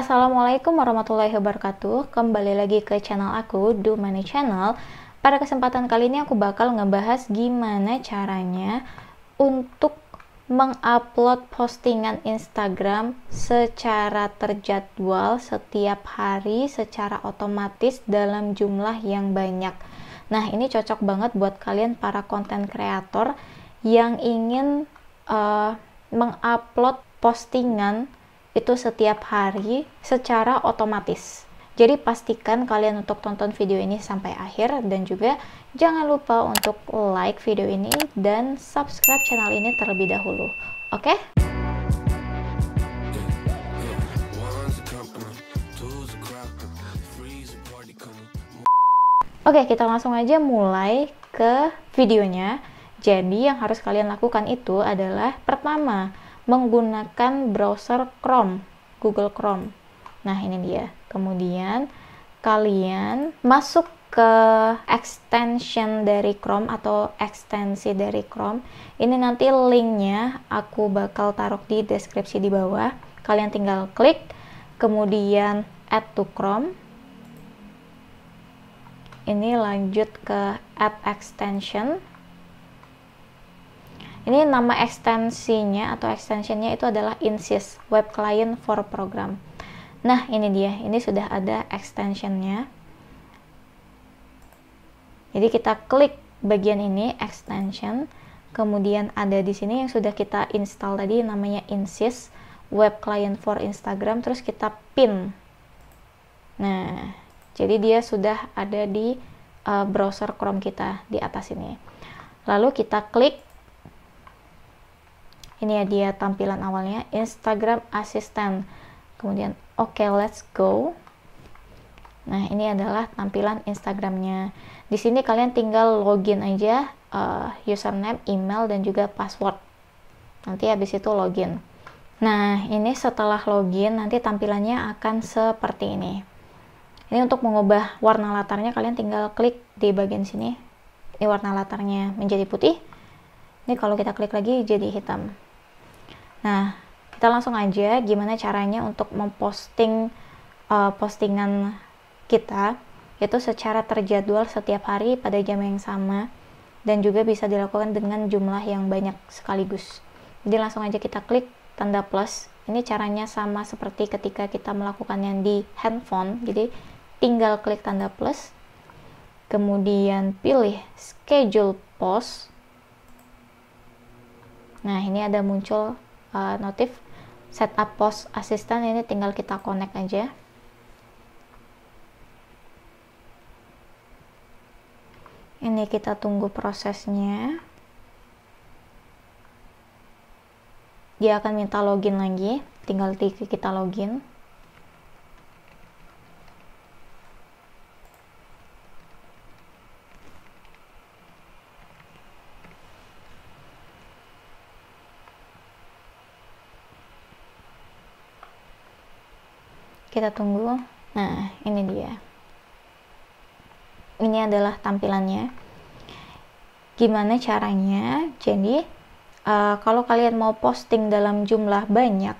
Assalamualaikum warahmatullahi wabarakatuh Kembali lagi ke channel aku, Do Money Channel Pada kesempatan kali ini aku bakal ngebahas gimana caranya Untuk mengupload postingan Instagram secara terjadwal setiap hari secara otomatis dalam jumlah yang banyak Nah ini cocok banget buat kalian para konten kreator yang ingin uh, mengupload postingan itu setiap hari secara otomatis. Jadi pastikan kalian untuk tonton video ini sampai akhir dan juga jangan lupa untuk like video ini dan subscribe channel ini terlebih dahulu. Oke? Okay? Oke, kita langsung aja mulai ke videonya. Jadi yang harus kalian lakukan itu adalah pertama, menggunakan browser Chrome, Google Chrome. Nah, ini dia. Kemudian kalian masuk ke extension dari Chrome atau ekstensi dari Chrome. Ini nanti linknya aku bakal taruh di deskripsi di bawah. Kalian tinggal klik, kemudian add to Chrome. Ini lanjut ke app extension. Ini nama ekstensinya atau extensionnya itu adalah INSYS, Web Client for Program. Nah, ini dia. Ini sudah ada extensionnya. Jadi kita klik bagian ini extension, kemudian ada di sini yang sudah kita install tadi namanya INSYS, Web Client for Instagram, terus kita pin. Nah, jadi dia sudah ada di uh, browser Chrome kita di atas ini. Lalu kita klik ini ya dia tampilan awalnya Instagram Assistant kemudian oke okay, let's go nah ini adalah tampilan Instagramnya di sini kalian tinggal login aja uh, username email dan juga password nanti habis itu login nah ini setelah login nanti tampilannya akan seperti ini ini untuk mengubah warna latarnya kalian tinggal klik di bagian sini ini warna latarnya menjadi putih ini kalau kita klik lagi jadi hitam Nah, kita langsung aja gimana caranya untuk memposting uh, postingan kita yaitu secara terjadwal setiap hari pada jam yang sama dan juga bisa dilakukan dengan jumlah yang banyak sekaligus. Jadi langsung aja kita klik tanda plus. Ini caranya sama seperti ketika kita melakukannya di handphone. Jadi tinggal klik tanda plus. Kemudian pilih schedule post. Nah, ini ada muncul uh, notif setup post assistant ini tinggal kita connect aja ini kita tunggu prosesnya dia akan minta login lagi tinggal kita login kita tunggu nah ini dia ini adalah tampilannya gimana caranya jadi uh, kalau kalian mau posting dalam jumlah banyak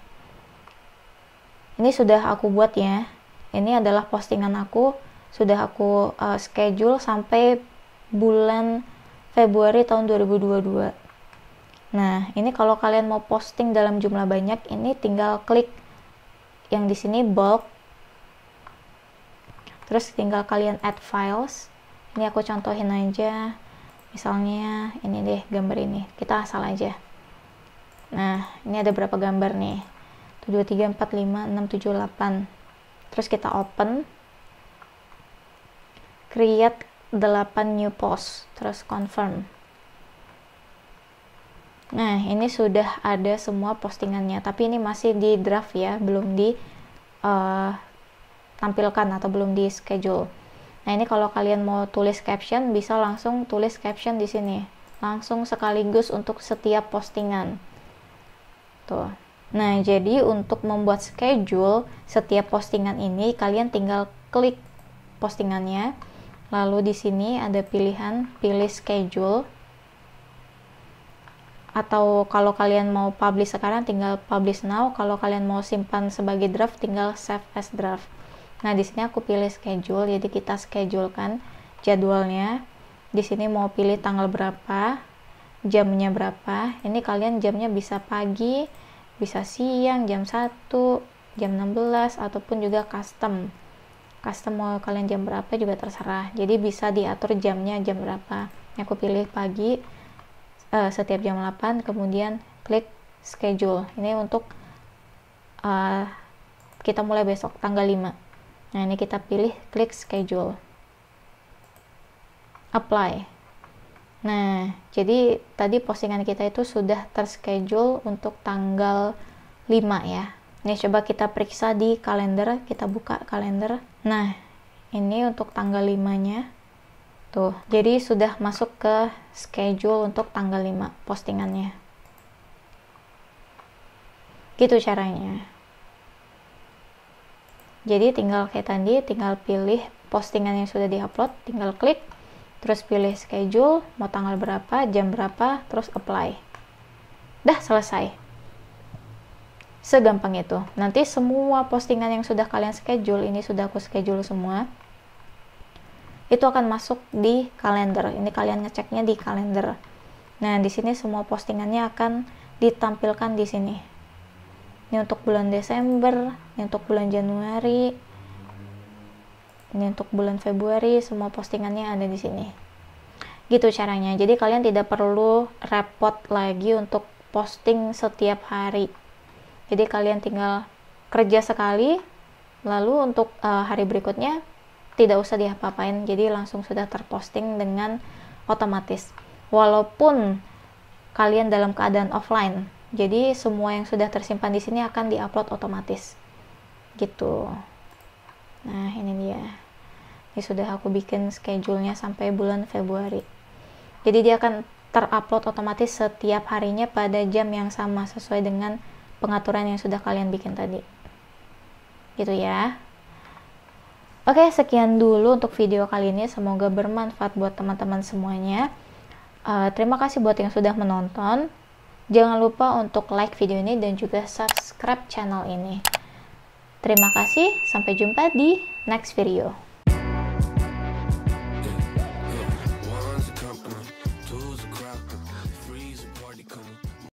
ini sudah aku buat ya ini adalah postingan aku sudah aku uh, schedule sampai bulan Februari tahun 2022. Nah, ini kalau kalian mau posting dalam jumlah banyak, ini tinggal klik yang di sini bulk terus tinggal kalian add files ini aku contohin aja misalnya ini deh gambar ini kita asal aja nah ini ada berapa gambar nih 7 3, 4, 5, 6, 7, 8 terus kita open create 8 new post terus confirm Nah, ini sudah ada semua postingannya, tapi ini masih di draft ya, belum di uh, tampilkan atau belum di schedule. Nah, ini kalau kalian mau tulis caption bisa langsung tulis caption di sini. Langsung sekaligus untuk setiap postingan. Tuh. Nah, jadi untuk membuat schedule setiap postingan ini kalian tinggal klik postingannya. Lalu di sini ada pilihan pilih schedule atau kalau kalian mau publish sekarang tinggal publish now kalau kalian mau simpan sebagai draft tinggal save as draft nah di sini aku pilih schedule jadi kita schedule kan jadwalnya di sini mau pilih tanggal berapa jamnya berapa ini kalian jamnya bisa pagi bisa siang jam 1 jam 16 ataupun juga custom custom mau kalian jam berapa juga terserah jadi bisa diatur jamnya jam berapa aku pilih pagi uh, setiap jam 8 kemudian klik schedule ini untuk uh, kita mulai besok tanggal 5 nah ini kita pilih klik schedule apply nah jadi tadi postingan kita itu sudah terschedule untuk tanggal 5 ya ini coba kita periksa di kalender kita buka kalender nah ini untuk tanggal 5 nya Tuh, jadi sudah masuk ke schedule untuk tanggal 5 postingannya. Gitu caranya. Jadi tinggal kayak tadi, tinggal pilih postingan yang sudah diupload, tinggal klik, terus pilih schedule, mau tanggal berapa, jam berapa, terus apply. Dah selesai. Segampang itu. Nanti semua postingan yang sudah kalian schedule, ini sudah aku schedule semua itu akan masuk di kalender. Ini kalian ngeceknya di kalender. Nah, di sini semua postingannya akan ditampilkan di sini. Ini untuk bulan Desember, ini untuk bulan Januari, ini untuk bulan Februari, semua postingannya ada di sini. Gitu caranya. Jadi kalian tidak perlu repot lagi untuk posting setiap hari. Jadi kalian tinggal kerja sekali, lalu untuk uh, hari berikutnya tidak usah diapa-apain jadi langsung sudah terposting dengan otomatis walaupun kalian dalam keadaan offline jadi semua yang sudah tersimpan di sini akan diupload otomatis gitu nah ini dia ini sudah aku bikin schedule-nya sampai bulan Februari jadi dia akan terupload otomatis setiap harinya pada jam yang sama sesuai dengan pengaturan yang sudah kalian bikin tadi gitu ya Oke, sekian dulu untuk video kali ini. Semoga bermanfaat buat teman-teman semuanya. Uh, terima kasih buat yang sudah menonton. Jangan lupa untuk like video ini dan juga subscribe channel ini. Terima kasih, sampai jumpa di next video.